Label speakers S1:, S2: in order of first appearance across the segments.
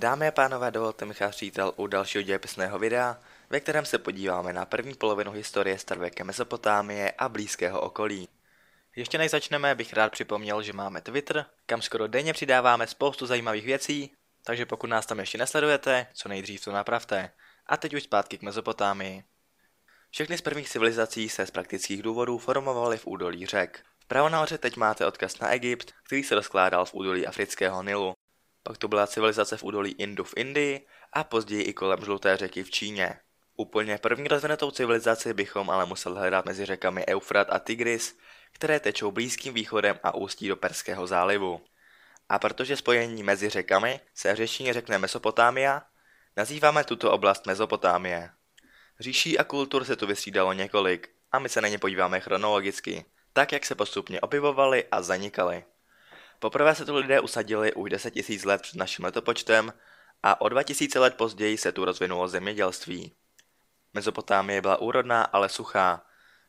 S1: Dámy a pánové, dovolte mi říct dál u dalšího dějepisného videa, ve kterém se podíváme na první polovinu historie starověké Mezopotámie a blízkého okolí. Ještě než začneme, bych rád připomněl, že máme Twitter, kam skoro denně přidáváme spoustu zajímavých věcí, takže pokud nás tam ještě nesledujete, co nejdřív to napravte. A teď už zpátky k Mezopotámii. Všechny z prvních civilizací se z praktických důvodů formovaly v údolí řek. Vpravo nahoře teď máte odkaz na Egypt, který se rozkládal v údolí afrického Nilu. Pak to byla civilizace v údolí Indu v Indii a později i kolem Žluté řeky v Číně. Úplně první rozvinutou civilizaci bychom ale musel hledat mezi řekami Eufrat a Tigris, které tečou Blízkým východem a ústí do Perského zálivu. A protože spojení mezi řekami se řečně řekne Mesopotámia, nazýváme tuto oblast Mezopotámie. Říší a kultur se tu vystřídalo několik a my se na ně podíváme chronologicky, tak jak se postupně objevovaly a zanikaly. Poprvé se tu lidé usadili už 10 000 let před naším letopočtem a o 2000 let později se tu rozvinulo zemědělství. Mezopotámie byla úrodná, ale suchá.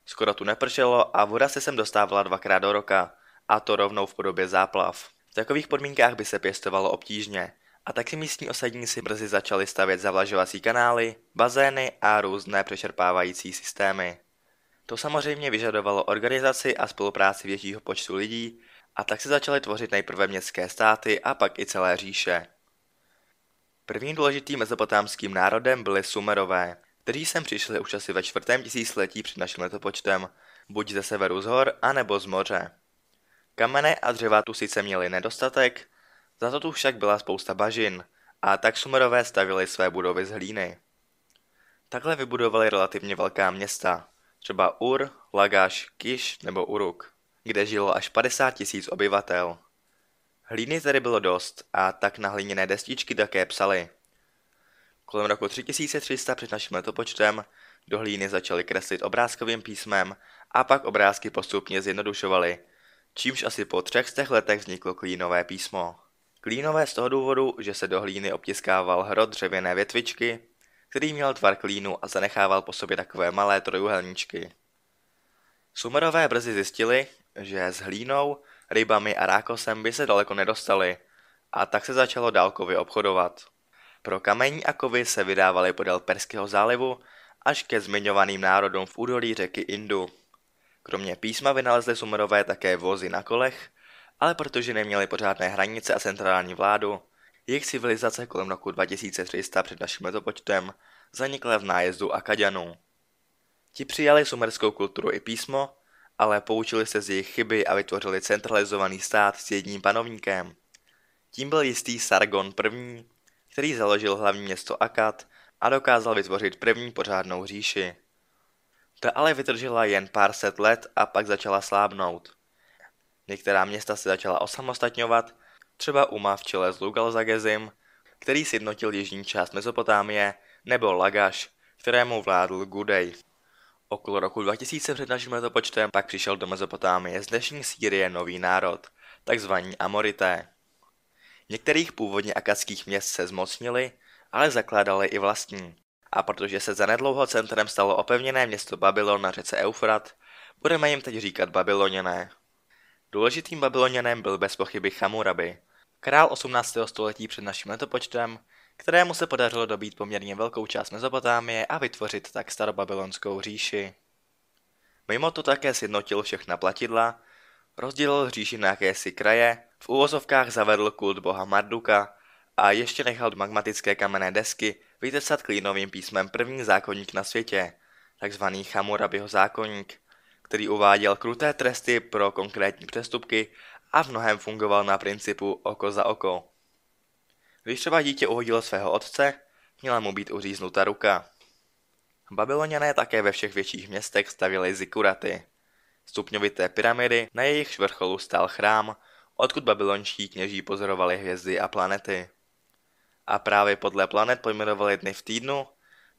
S1: Skoro tu nepršelo a voda se sem dostávala dvakrát do roka, a to rovnou v podobě záplav. V takových podmínkách by se pěstovalo obtížně, a taky místní osadníci brzy začali stavět zavlažovací kanály, bazény a různé přečerpávající systémy. To samozřejmě vyžadovalo organizaci a spolupráci většího počtu lidí, a tak se začaly tvořit nejprve městské státy a pak i celé říše. Prvním důležitým mezopotámským národem byli Sumerové, kteří sem přišli už asi ve čtvrtém tisíciletí před naším letopočtem, buď ze severu z hor, anebo z moře. Kamene a dřeva tu sice měli nedostatek, za to tu však byla spousta bažin, a tak Sumerové stavili své budovy z hlíny. Takhle vybudovali relativně velká města, třeba Ur, Lagaš, Kiš nebo Uruk kde žilo až 50 tisíc obyvatel. Hlíny tady bylo dost a tak na hliněné destičky také psali. Kolem roku 3300 před naším letopočtem do hlíny začali kreslit obrázkovým písmem a pak obrázky postupně zjednodušovaly, čímž asi po třech z těch letech vzniklo klínové písmo. Klínové z toho důvodu, že se do hlíny obtiskával hrot dřevěné větvičky, který měl tvar klínu a zanechával po sobě takové malé trojuhelníčky. Sumerové brzy zjistili, že s hlínou, rybami a rákosem by se daleko nedostali a tak se začalo dálkově obchodovat. Pro kamení a kovy se vydávali podél Perského zálivu až ke zmiňovaným národům v údolí řeky Indu. Kromě písma vynalezli sumerové také vozy na kolech, ale protože neměli pořádné hranice a centrální vládu, jejich civilizace kolem roku 2300 před naším letopočtem zanikla v nájezdu Akadianů. Ti přijali sumerskou kulturu i písmo ale poučili se z jejich chyby a vytvořili centralizovaný stát s jedním panovníkem. Tím byl jistý Sargon I., který založil hlavní město Akad a dokázal vytvořit první pořádnou říši. Ta ale vydržela jen pár set let a pak začala slábnout. Některá města se začala osamostatňovat, třeba Uma v čele s Lugalzagezim, který sjednotil jižní část Mezopotámie, nebo Lagash, kterému vládl Gudej. Okolo roku 2000 před naším letopočtem pak přišel do Mezopotámie z dnešní Sýrie nový národ, takzvaní Amorité. Některých původně akadských měst se zmocnili, ale zakládali i vlastní. A protože se zanedlouho centrem stalo opevněné město Babylon na řece Eufrat, budeme jim teď říkat Babyloněné. Důležitým Babyloněnem byl bez pochyby Chamurabi, král 18. století před naším letopočtem, kterému se podařilo dobít poměrně velkou část Mezopotámie a vytvořit tak starobabylonskou říši. Mimo to také sjednotil všechna platidla, rozdělil říši na jakési kraje, v úvozovkách zavedl kult boha Marduka a ještě nechal magmatické kamenné desky vytesat klínovým písmem první zákonník na světě, takzvaný Hammurabiho zákonník, který uváděl kruté tresty pro konkrétní přestupky a v mnohem fungoval na principu oko za oko. Když třeba dítě uhodilo svého otce, měla mu být uříznuta ruka. Babyloniané také ve všech větších městech stavěli zikuraty. Stupňovité pyramidy, na jejich vrcholu stál chrám, odkud babylonští kněží pozorovali hvězdy a planety. A právě podle planet pojmenovali dny v týdnu,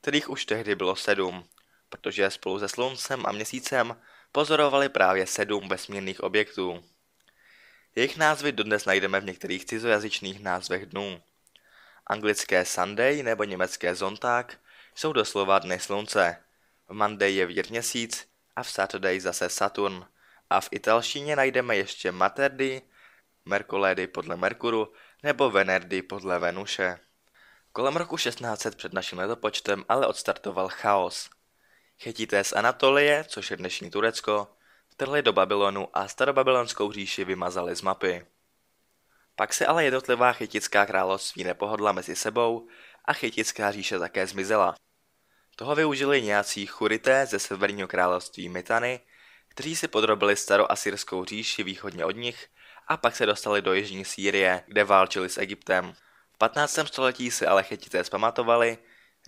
S1: kterých už tehdy bylo sedm, protože spolu se sluncem a měsícem pozorovali právě sedm vesmírných objektů. Jejich názvy dodnes najdeme v některých cizojazyčných názvech dnů. Anglické Sunday nebo německé Sonntag jsou doslova dny slunce. V Monday je vír měsíc a v Saturday zase Saturn. A v italštině najdeme ještě Materdy, Merkoledy podle Merkuru nebo Venerdy podle Venuše. Kolem roku 1600 před naším letopočtem ale odstartoval chaos. Chytité z Anatolie, což je dnešní Turecko, vtrhli do Babylonu a starobabylonskou říši vymazali z mapy. Pak se ale jednotlivá chytická království nepohodla mezi sebou a chytická říše také zmizela. Toho využili nějací churité ze severního království Mitany, kteří si podrobili staroasyrskou říši východně od nich a pak se dostali do jižní Sýrie, kde válčili s Egyptem. V 15. století se ale chytité zpamatovali,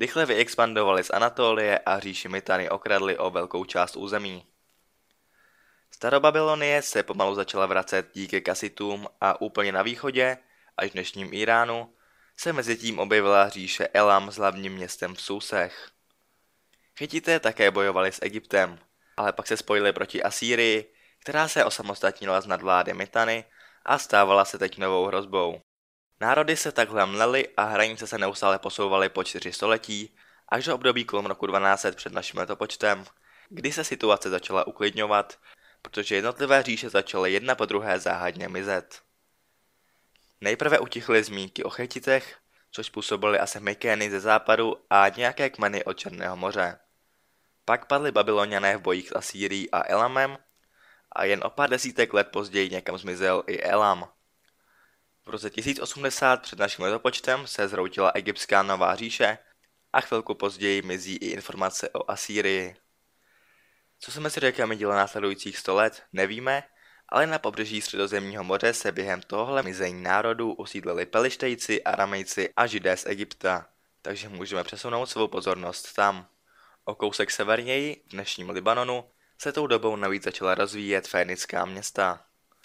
S1: rychle vyexpandovali z Anatolie a říši Mitany okradli o velkou část území. Starobabylonie se pomalu začala vracet díky kasitům a úplně na východě, až v dnešním Iránu, se tím objevila říše Elam s hlavním městem v Susech. Chytité také bojovali s Egyptem, ale pak se spojili proti Asýrii, která se osamostatnila z nadvlády Mitany a stávala se teď novou hrozbou. Národy se takhle mlely a hranice se neustále posouvaly po čtyři století, až do období kolem roku 1200 před naším letopočtem, kdy se situace začala uklidňovat protože jednotlivé říše začaly jedna po druhé záhadně mizet. Nejprve utichly zmínky o chetitech, což způsobily asi Mykény ze západu a nějaké kmeny od Černého moře. Pak padly babyloniané v bojích s Asýrií a Elamem a jen o pár desítek let později někam zmizel i Elam. V roce 1080 před naším letopočtem se zroutila egyptská nová říše a chvilku později mizí i informace o Asýrii. Co se mezi řekami dělo následujících 100 let, nevíme, ale na pobřeží Středozemního moře se během tohle mizení národů usídlili Pelištejci, Aramejci a Židé z Egypta, takže můžeme přesunout svou pozornost tam. O kousek severněji, v dnešním Libanonu, se tou dobou navíc začala rozvíjet fénická města.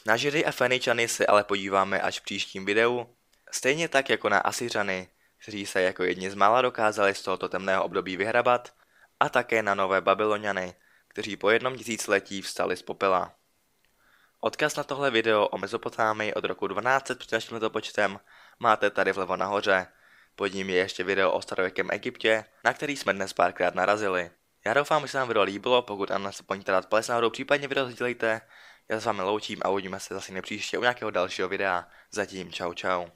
S1: Na Židy a Feničany se ale podíváme až v příštím videu, stejně tak jako na Asiřany, kteří se jako jedni z mála dokázali z tohoto temného období vyhrabat, a také na nové Babyloniany, kteří po jednom tisíciletí vstali z popela. Odkaz na tohle video o Mezopotámii od roku 1200 před naším letopočtem máte tady vlevo nahoře. Pod ním je ještě video o starověkém Egyptě, na který jsme dnes párkrát narazili. Já doufám, že se vám video líbilo, pokud ano, se po dát ples případně video sdílejte. Já se s vámi loučím a uvidíme se zase nepříště u nějakého dalšího videa. Zatím čau čau.